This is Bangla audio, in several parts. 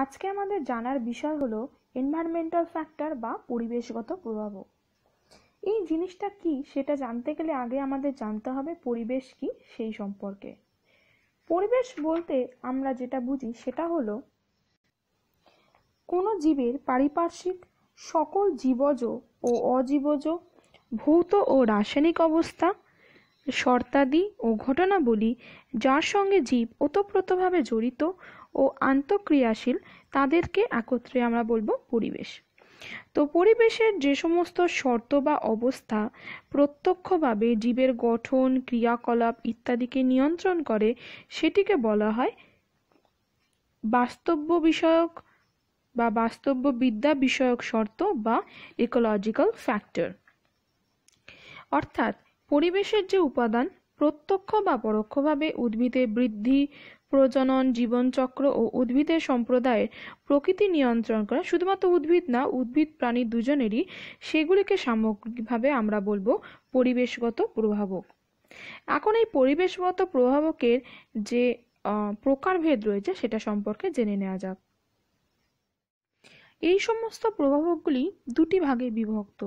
আজকে আমাদের জানার বিষয় হলো এনভায়রনমেন্টাল ফ্যাক্টর বা পরিবেশগত প্রভাব এই জিনিসটা কি সেটা জানতে গেলে আগে আমাদের জানতে হবে পরিবেশ কি সেই সম্পর্কে পরিবেশ বলতে আমরা যেটা বুঝি সেটা হলো কোনো জীবের পারিপার্শ্বিক সকল জীবজ ও অজীবজ ভৌত ও রাসায়নিক অবস্থা শর্তাদি ও ঘটনাবলী যার সঙ্গে জীব ওতপ্রোতভাবে জড়িত ও আন্তঃক্রিয়াশীল তাদেরকে একত্রে আমরা বলবো পরিবেশ তো পরিবেশের যে সমস্ত শর্ত বা অবস্থা প্রত্যক্ষভাবে জীবের গঠন ক্রিয়াকলাপ ইত্যাদিকে নিয়ন্ত্রণ করে সেটিকে বলা হয় বাস্তব্য বিষয়ক বা বাস্তব্য বিদ্যা বিষয়ক শর্ত বা ইকোলজিক্যাল ফ্যাক্টর অর্থাৎ পরিবেশের যে উপাদান প্রত্যক্ষ বা পরোক্ষভাবে উদ্ভিদের বৃদ্ধি প্রজনন জীবনচক্র ও উদ্ভিদের সম্প্রদায়ের প্রকৃতি নিয়ন্ত্রণ করা শুধুমাত্র উদ্ভিদ না উদ্ভিদ প্রাণী দুজনেরই সেগুলিকে সামগ্রিকভাবে আমরা বলবো পরিবেশগত প্রভাবক এখন এই পরিবেশগত প্রভাবকের যে প্রকারভেদ রয়েছে সেটা সম্পর্কে জেনে নেওয়া যাক এই সমস্ত প্রভাবকগুলি দুটি ভাগে বিভক্ত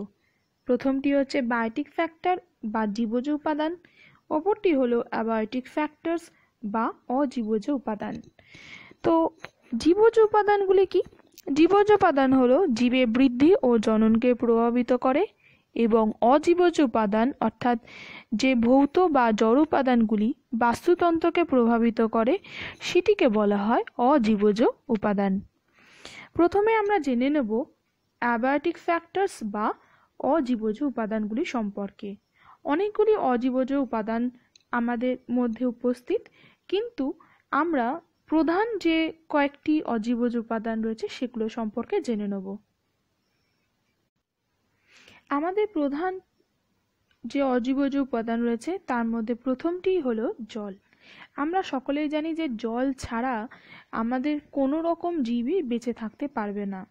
প্রথমটি হচ্ছে বায়োটিক ফ্যাক্টর বা জীবজ উপাদান অপরটি হলো অ্যাবায়োটিক ফ্যাক্টরস বা অজীবজ উপাদান তো জীবজ উপাদানগুলি কি জীবজ উপাদান হলো জীবে বৃদ্ধি ও জননকে প্রভাবিত করে এবং অজীবজ উপাদান অর্থাৎ যে ভৌত বা জড় উপাদানগুলি বাস্তুতন্ত্রকে প্রভাবিত করে সেটিকে বলা হয় অজীবজ উপাদান প্রথমে আমরা জেনে নেব অ্যাবায়োটিক ফ্যাক্টরস বা অজীবজ উপাদানগুলি সম্পর্কে অনেকগুলি অজীবজ উপাদান আমাদের মধ্যে উপস্থিত কিন্তু আমরা প্রধান যে কয়েকটি অজীবজ উপাদান রয়েছে সেগুলো সম্পর্কে জেনে নেব আমাদের প্রধান যে অজীবজ উপাদান রয়েছে তার মধ্যে প্রথমটি হলো জল আমরা সকলেই জানি যে জল ছাড়া আমাদের কোনো রকম জীবই বেঁচে থাকতে পারবে না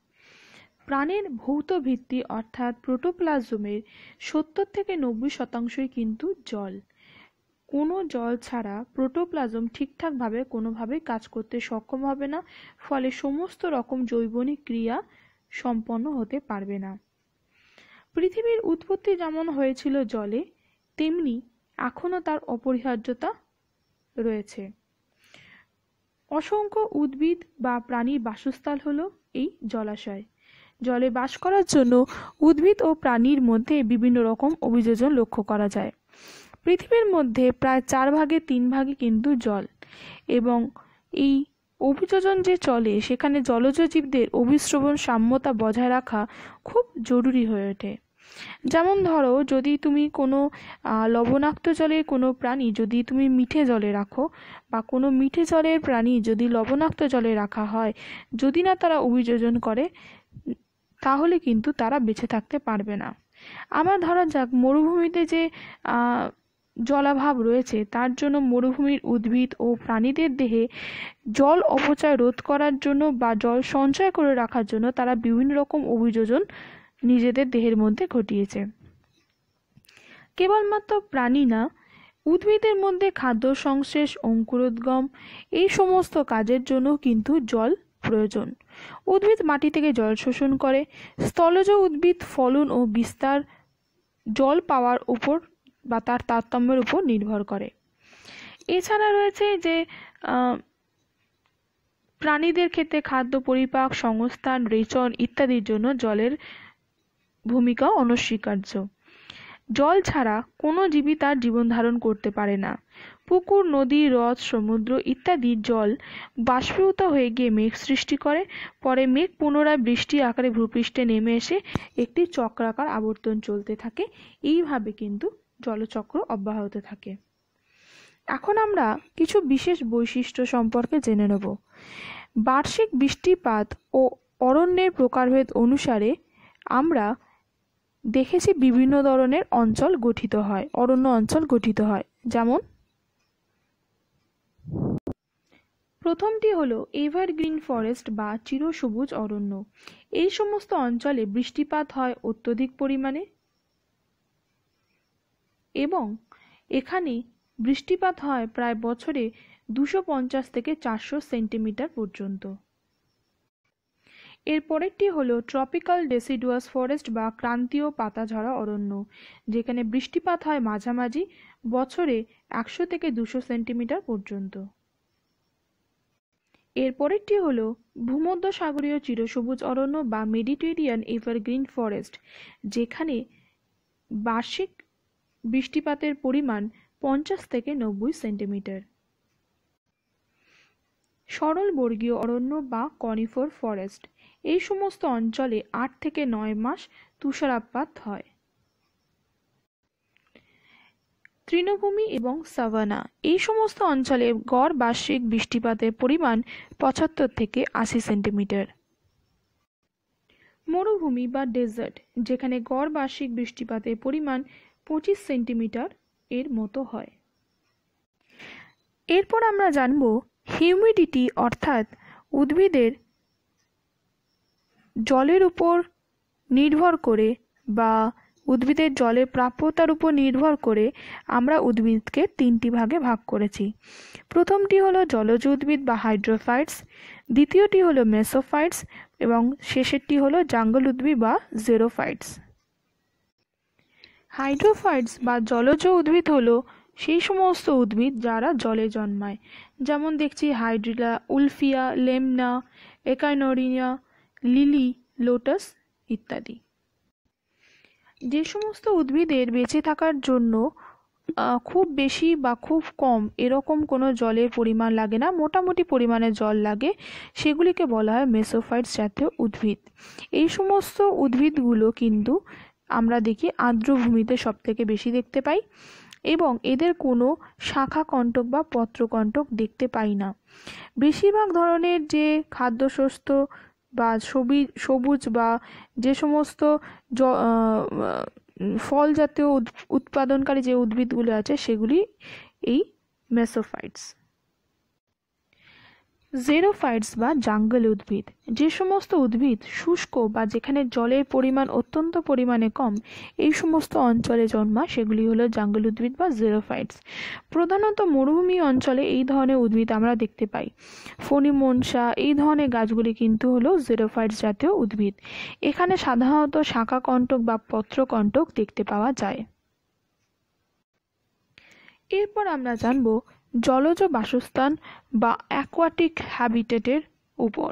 প্রাণের ভৌত ভিত্তি অর্থাৎ প্রোটোপ্লাজমের সত্তর থেকে নব্বই শতাংশই কিন্তু জল কোনো জল ছাড়া প্রোটোপ্লাজম ঠিকঠাকভাবে কোনোভাবেই কাজ করতে সক্ষম হবে না ফলে সমস্ত রকম জৈবনিক ক্রিয়া সম্পন্ন হতে পারবে না পৃথিবীর উৎপত্তি যেমন হয়েছিল জলে তেমনি এখনও তার অপরিহার্যতা রয়েছে অসংখ্য উদ্ভিদ বা প্রাণীর বাসস্থল হল এই জলাশয় জলে বাস করার জন্য উদ্ভিদ ও প্রাণীর মধ্যে বিভিন্ন রকম অভিযোজন লক্ষ্য করা যায় পৃথিবীর মধ্যে প্রায় চার ভাগে তিন ভাগে কিন্তু জল এবং এই অভিযোজন যে চলে সেখানে জলজ জীবদের অভিশ্রবণ সাম্যতা বজায় রাখা খুব জরুরি হয়ে ওঠে যেমন ধরো যদি তুমি কোনো লবণাক্ত জলের কোনো প্রাণী যদি তুমি মিঠে জলে রাখো বা কোনো মিঠে জলের প্রাণী যদি লবণাক্ত জলে রাখা হয় যদি না তারা অভিযোজন করে তাহলে কিন্তু তারা বেঁচে থাকতে পারবে না আমার ধরা যাক মরুভূমিতে যে জলাভাব রয়েছে তার জন্য মরুভূমির উদ্ভিদ ও প্রাণীদের দেহে জল অপচয় রোধ করার জন্য বা জল সঞ্চয় করে রাখার জন্য তারা বিভিন্ন রকম অভিযোজন নিজেদের দেহের মধ্যে ঘটিয়েছে কেবলমাত্র প্রাণী না উদ্ভিদের মধ্যে খাদ্য সংশ্লেষ অঙ্কুরোদ্গম এই সমস্ত কাজের জন্য কিন্তু জল প্রয়োজন উদ্ভিদ মাটি থেকে জল শোষণ করে স্থলজ উদ্ভিদ ফলন ও বিস্তার জল পাওয়ার উপর বা তার তারতম্যের উপর নির্ভর করে এছাড়া রয়েছে যে প্রাণীদের ক্ষেত্রে খাদ্য পরিপাক সংস্থান রেচন ইত্যাদির জন্য জলের ভূমিকা অনস্বীকার্য জল ছাড়া কোনো জীবই তার জীবন ধারণ করতে পারে না পুকুর নদী হ্রদ সমুদ্র ইত্যাদি জল বাষ্পীভূত হয়ে গিয়ে মেঘ সৃষ্টি করে পরে মেঘ পুনরায় বৃষ্টি আকারে ভূপৃষ্ঠে নেমে এসে একটি চক্রাকার আবর্তন চলতে থাকে এইভাবে কিন্তু জলচক্র অব্যাহত থাকে এখন আমরা কিছু বিশেষ বৈশিষ্ট্য সম্পর্কে জেনে নেব বার্ষিক বৃষ্টিপাত ও অরণ্যের প্রকারভেদ অনুসারে আমরা দেখেছি বিভিন্ন ধরনের অঞ্চল গঠিত হয় অরণ্য অঞ্চল গঠিত হয় যেমন প্রথমটি হলো এভারগ্রিন ফরেস্ট বা চিরসবুজ অরণ্য এই সমস্ত অঞ্চলে বৃষ্টিপাত হয় অত্যধিক পরিমাণে এবং এখানে বৃষ্টিপাত হয় প্রায় বছরে দুশো পঞ্চাশ থেকে চারশো সেন্টিমিটার পর্যন্ত এর পরেরটি হল ট্রপিক্যাল ডেসিডুয়াস ফরেস্ট বা ক্রান্তীয় পাতাঝরা অরণ্য যেখানে বৃষ্টিপাত হয় মাঝামাঝি বছরে একশো থেকে দুশো সেন্টিমিটার পর্যন্ত এর পরেরটি হল ভূমধ্যসাগরীয় চিরসবুজ অরণ্য বা মেডিটেরিয়ান এভারগ্রিন ফরেস্ট যেখানে বার্ষিক বৃষ্টিপাতের পরিমাণ পঞ্চাশ থেকে নব্বই সেন্টিমিটার সরল বর্গীয় অরণ্য বা কনিফোর ফরেস্ট এই সমস্ত অঞ্চলে আট থেকে নয় মাস তুষারাপাত হয় তৃণভূমি এবং সাভানা এই সমস্ত অঞ্চলে গড় বার্ষিক বৃষ্টিপাতের পরিমাণ পঁচাত্তর থেকে আশি সেন্টিমিটার মরুভূমি বা ডেজার্ট যেখানে গড় বার্ষিক বৃষ্টিপাতের পরিমাণ পঁচিশ সেন্টিমিটার এর মতো হয় এরপর আমরা জানব হিউমিডিটি অর্থাৎ উদ্ভিদের জলের উপর নির্ভর করে বা উদ্ভিদের জলের প্রাপ্যতার উপর নির্ভর করে আমরা উদ্ভিদকে তিনটি ভাগে ভাগ করেছি প্রথমটি হলো জলজ উদ্ভিদ বা হাইড্রোফাইটস দ্বিতীয়টি হলো মেসোফাইটস এবং শেষেরটি হলো জাঙ্গল উদ্ভিদ বা জেরোফাইটস হাইড্রোফাইটস বা জলজ উদ্ভিদ হলো সেই সমস্ত উদ্ভিদ যারা জলে জন্মায় যেমন দেখছি হাইড্রিলা উলফিয়া লেমনা একাইনোরিয়া লিলি লোটাস ইত্যাদি যে সমস্ত উদ্ভিদের বেঁচে থাকার জন্য খুব বেশি বা খুব কম এরকম কোনো জলের পরিমাণ লাগে না মোটামুটি পরিমাণে জল লাগে সেগুলিকে বলা হয় মেসোফাইডস জাতীয় উদ্ভিদ এই সমস্ত উদ্ভিদগুলো কিন্তু আমরা দেখি আর্দ্রভূমিতে সবথেকে বেশি দেখতে পাই এবং এদের কোনো শাখা কণ্টক বা পত্রকণ্টক দেখতে পাই না বেশিরভাগ ধরনের যে খাদ্যশস্ত বা সবুজ সবুজ বা যে সমস্ত ফল জাতীয় উৎপাদনকারী যে উদ্ভিদগুলো আছে সেগুলি এই মেসোফাইটস জেরোফাইটস বা জাঙ্গল উদ্ভিদ যে সমস্ত উদ্ভিদ শুষ্ক বা যেখানে জলের পরিমাণ অত্যন্ত পরিমাণে কম এই সমস্ত অঞ্চলে জন্মা সেগুলি হলো জাঙ্গল উদ্ভিদ বা জেরোফাইটস প্রধানত মরুভূমি অঞ্চলে এই ধরনের উদ্ভিদ আমরা দেখতে পাই ফণিমনসা এই ধরনের গাছগুলি কিন্তু হলো জেরোফাইটস জাতীয় উদ্ভিদ এখানে সাধারণত কণ্টক বা পত্রকণ্টক দেখতে পাওয়া যায় এরপর আমরা জানব জলজ বাসস্থান বা অ্যাকোয়াটিক হ্যাবিটেটের উপর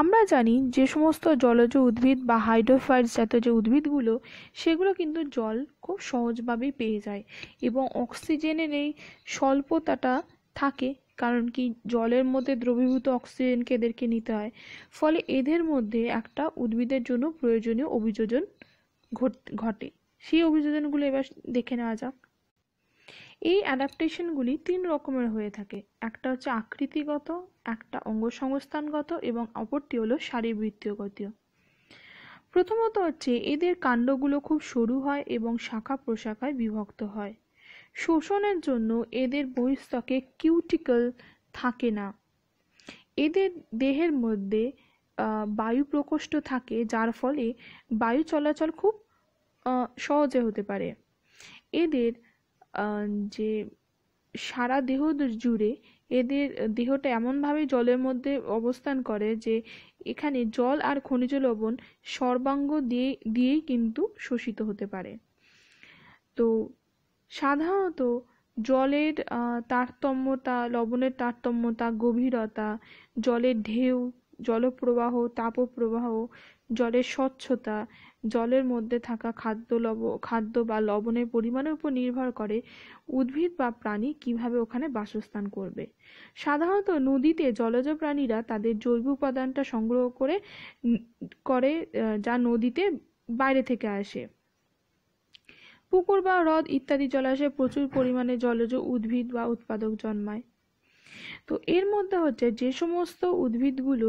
আমরা জানি যে সমস্ত জলজ উদ্ভিদ বা হাইড্রোফাইড জাতীয় যে উদ্ভিদগুলো সেগুলো কিন্তু জল খুব সহজভাবেই পেয়ে যায় এবং অক্সিজেনের এই স্বল্পতাটা থাকে কারণ কি জলের মধ্যে দ্রবীভূত অক্সিজেনকে এদেরকে নিতে হয় ফলে এদের মধ্যে একটা উদ্ভিদের জন্য প্রয়োজনীয় অভিযোজন ঘটে সেই অভিযোজনগুলো এবার দেখে নেওয়া যাক এই অ্যাডাপ্টেশনগুলি তিন রকমের হয়ে থাকে একটা হচ্ছে আকৃতিগত একটা অঙ্গসংস্থানগত এবং অপরটি হলো শারীরবৃত্তীয়গতীয় প্রথমত হচ্ছে এদের কাণ্ডগুলো খুব সরু হয় এবং শাখা প্রশাখায় বিভক্ত হয় শোষণের জন্য এদের বহিস্তকে কিউটিকল থাকে না এদের দেহের মধ্যে বায়ু প্রকোষ্ঠ থাকে যার ফলে বায়ু চলাচল খুব সহজে হতে পারে এদের যে সারা দেহ জুড়ে এদের দেহটা এমনভাবে জলের মধ্যে অবস্থান করে যে এখানে জল আর খনিজ লবণ সর্বাঙ্গ দিয়ে দিয়েই কিন্তু শোষিত হতে পারে তো সাধারণত জলের তারতম্যতা লবণের তারতম্যতা গভীরতা জলের ঢেউ জলপ্রবাহ তাপপ্রবাহ জলের স্বচ্ছতা জলের মধ্যে থাকা খাদ্য লব খাদ্য বা লবণের পরিমাণের উপর নির্ভর করে উদ্ভিদ বা প্রাণী কিভাবে ওখানে বাসস্থান করবে সাধারণত নদীতে জলজ প্রাণীরা তাদের জৈব উপাদানটা সংগ্রহ করে করে যা নদীতে বাইরে থেকে আসে পুকুর বা হ্রদ ইত্যাদি জলাশয়ে প্রচুর পরিমাণে জলজ উদ্ভিদ বা উৎপাদক জন্মায় তো এর মধ্যে হচ্ছে যে সমস্ত উদ্ভিদগুলো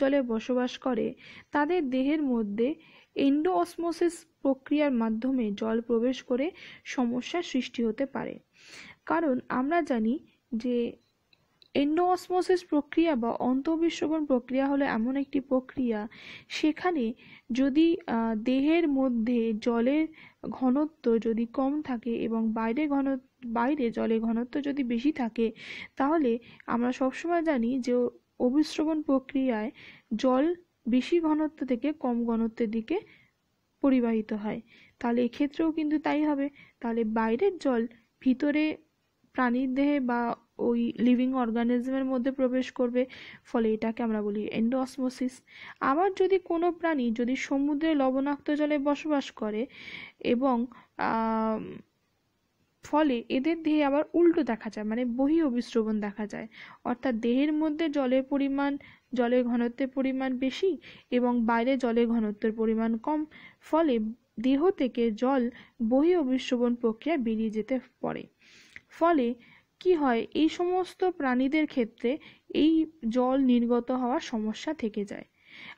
জলে বসবাস করে তাদের দেহের মধ্যে এন্ডোঅসমোসিস প্রক্রিয়ার মাধ্যমে জল প্রবেশ করে সমস্যার সৃষ্টি হতে পারে কারণ আমরা জানি যে এন্ডোঅসমোসিস প্রক্রিয়া বা অন্তঃবিশ্ববন প্রক্রিয়া হলো এমন একটি প্রক্রিয়া সেখানে যদি দেহের মধ্যে জলের ঘনত্ব যদি কম থাকে এবং বাইরে ঘনত্ব বাইরে জলের ঘনত্ব যদি বেশি থাকে তাহলে আমরা সবসময় জানি যে অভিশ্রবণ প্রক্রিয়ায় জল বেশি ঘনত্ব থেকে কম ঘনত্বের দিকে পরিবাহিত হয় তাহলে এক্ষেত্রেও কিন্তু তাই হবে তাহলে বাইরের জল ভিতরে প্রাণীর দেহে বা ওই লিভিং অর্গানিজমের মধ্যে প্রবেশ করবে ফলে এটাকে আমরা বলি এন্ডোসমোসিস আবার যদি কোনো প্রাণী যদি সমুদ্রে লবণাক্ত জলে বসবাস করে এবং ফলে এদের দেহে আবার উল্টো দেখা যায় মানে বহি অভিশ্রবণ দেখা যায় অর্থাৎ দেহের মধ্যে জলের পরিমাণ জলের ঘনত্বের পরিমাণ বেশি এবং বাইরে জলের ঘনত্বের পরিমাণ কম ফলে দেহ থেকে জল বহি অভিশ্রবণ প্রক্রিয়া বেরিয়ে যেতে পারে ফলে কি হয় এই সমস্ত প্রাণীদের ক্ষেত্রে এই জল নির্গত হওয়ার সমস্যা থেকে যায়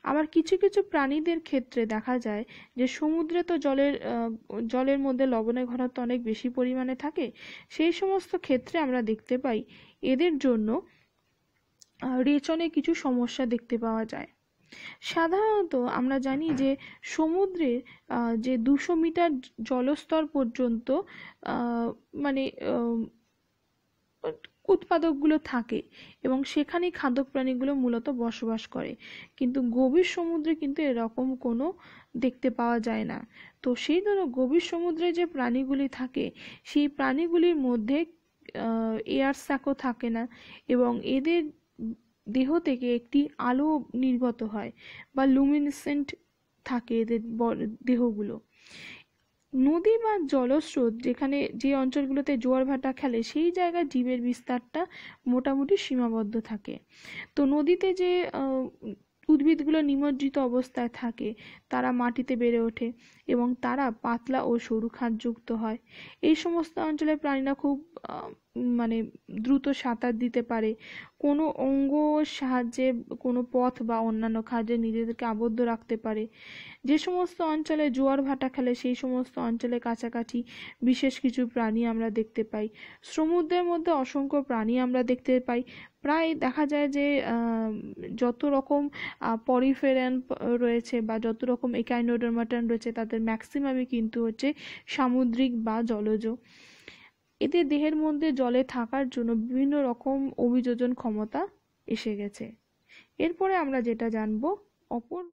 আবার কিছু কিছু প্রাণীদের ক্ষেত্রে দেখা যায় যে সমুদ্রে তো জলের জলের মধ্যে লবণের ঘনত্ব অনেক বেশি পরিমাণে থাকে সেই সমস্ত ক্ষেত্রে আমরা দেখতে পাই এদের জন্য রেচনে কিছু সমস্যা দেখতে পাওয়া যায় সাধারণত আমরা জানি যে সমুদ্রে যে দুশো মিটার জলস্তর পর্যন্ত মানে উৎপাদকগুলো থাকে এবং সেখানেই খাদক প্রাণীগুলো মূলত বসবাস করে কিন্তু গভীর সমুদ্রে কিন্তু এরকম কোনো দেখতে পাওয়া যায় না তো সেই জন্য গভীর সমুদ্রে যে প্রাণীগুলি থাকে সেই প্রাণীগুলির মধ্যে এয়ার স্যাকও থাকে না এবং এদের দেহ থেকে একটি আলো নির্গত হয় বা লুমিনসেন্ট থাকে এদের দেহগুলো নদী বা জলস্রোত যেখানে যে অঞ্চলগুলোতে জোয়ার ভাটা খেলে সেই জায়গায় জীবের বিস্তারটা মোটামুটি সীমাবদ্ধ থাকে তো নদীতে যে উদ্ভিদগুলো নিমজ্জিত অবস্থায় থাকে তারা মাটিতে বেড়ে ওঠে এবং তারা পাতলা ও সরু খাঁজযুক্ত হয় এই সমস্ত অঞ্চলের প্রাণীরা খুব মানে দ্রুত সাঁতার দিতে পারে কোনো অঙ্গ সাহায্যে কোনো পথ বা অন্যান্য কাজে নিজেদেরকে আবদ্ধ রাখতে পারে যে সমস্ত অঞ্চলে জোয়ার ভাটা খেলে সেই সমস্ত অঞ্চলে কাছাকাছি বিশেষ কিছু প্রাণী আমরা দেখতে পাই সমুদ্রের মধ্যে অসংখ্য প্রাণী আমরা দেখতে পাই প্রায় দেখা যায় যে যত রকম পরিফেরান রয়েছে বা যত রকম একাইনোডারমাটান রয়েছে তাদের ম্যাক্সিমামই কিন্তু হচ্ছে সামুদ্রিক বা জলজ এদের দেহের মধ্যে জলে থাকার জন্য বিভিন্ন রকম অভিযোজন ক্ষমতা এসে গেছে এরপরে আমরা যেটা জানব অপর